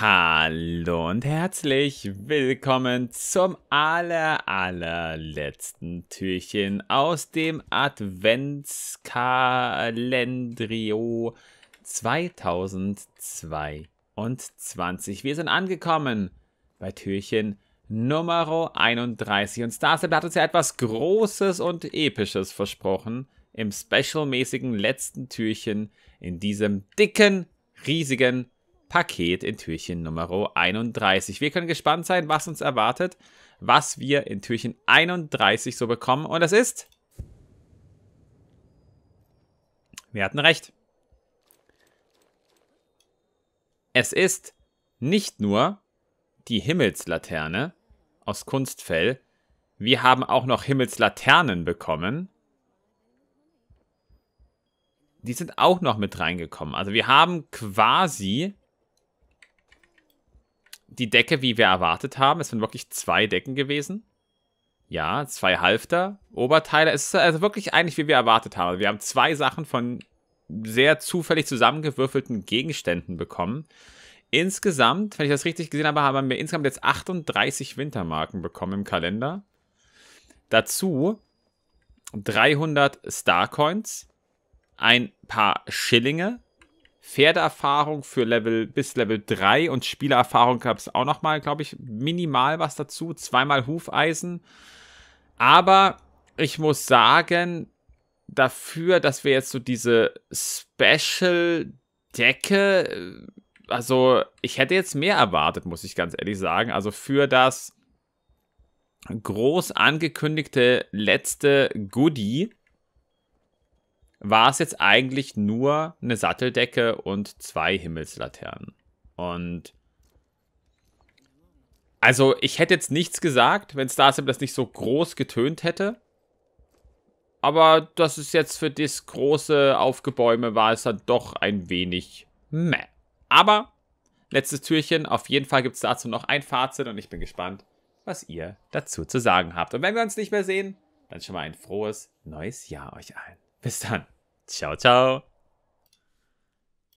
Hallo und herzlich willkommen zum aller allerletzten Türchen aus dem Adventskalendrio 2022. Wir sind angekommen bei Türchen Nummer 31 und Starstable hat uns ja etwas Großes und Episches versprochen im specialmäßigen letzten Türchen in diesem dicken, riesigen Paket in Türchen Nummer 31. Wir können gespannt sein, was uns erwartet, was wir in Türchen 31 so bekommen. Und das ist... Wir hatten recht. Es ist nicht nur die Himmelslaterne aus Kunstfell. Wir haben auch noch Himmelslaternen bekommen. Die sind auch noch mit reingekommen. Also wir haben quasi die Decke, wie wir erwartet haben. Es sind wirklich zwei Decken gewesen. Ja, zwei Halfter, Oberteile. Es ist also wirklich eigentlich, wie wir erwartet haben. Wir haben zwei Sachen von sehr zufällig zusammengewürfelten Gegenständen bekommen. Insgesamt, wenn ich das richtig gesehen habe, haben wir insgesamt jetzt 38 Wintermarken bekommen im Kalender. Dazu 300 Starcoins, ein paar Schillinge, Pferdeerfahrung für Level bis Level 3 und Spielerfahrung gab es auch nochmal, glaube ich, minimal was dazu. Zweimal Hufeisen. Aber ich muss sagen, dafür, dass wir jetzt so diese Special-Decke, äh, also ich hätte jetzt mehr erwartet, muss ich ganz ehrlich sagen. Also für das groß angekündigte letzte Goodie war es jetzt eigentlich nur eine Satteldecke und zwei Himmelslaternen. Und also ich hätte jetzt nichts gesagt, wenn Star Stable das nicht so groß getönt hätte. Aber das ist jetzt für das große Aufgebäume war es dann doch ein wenig meh. Aber letztes Türchen, auf jeden Fall gibt es dazu noch ein Fazit und ich bin gespannt, was ihr dazu zu sagen habt. Und wenn wir uns nicht mehr sehen, dann schon mal ein frohes neues Jahr euch allen. 非常小乔。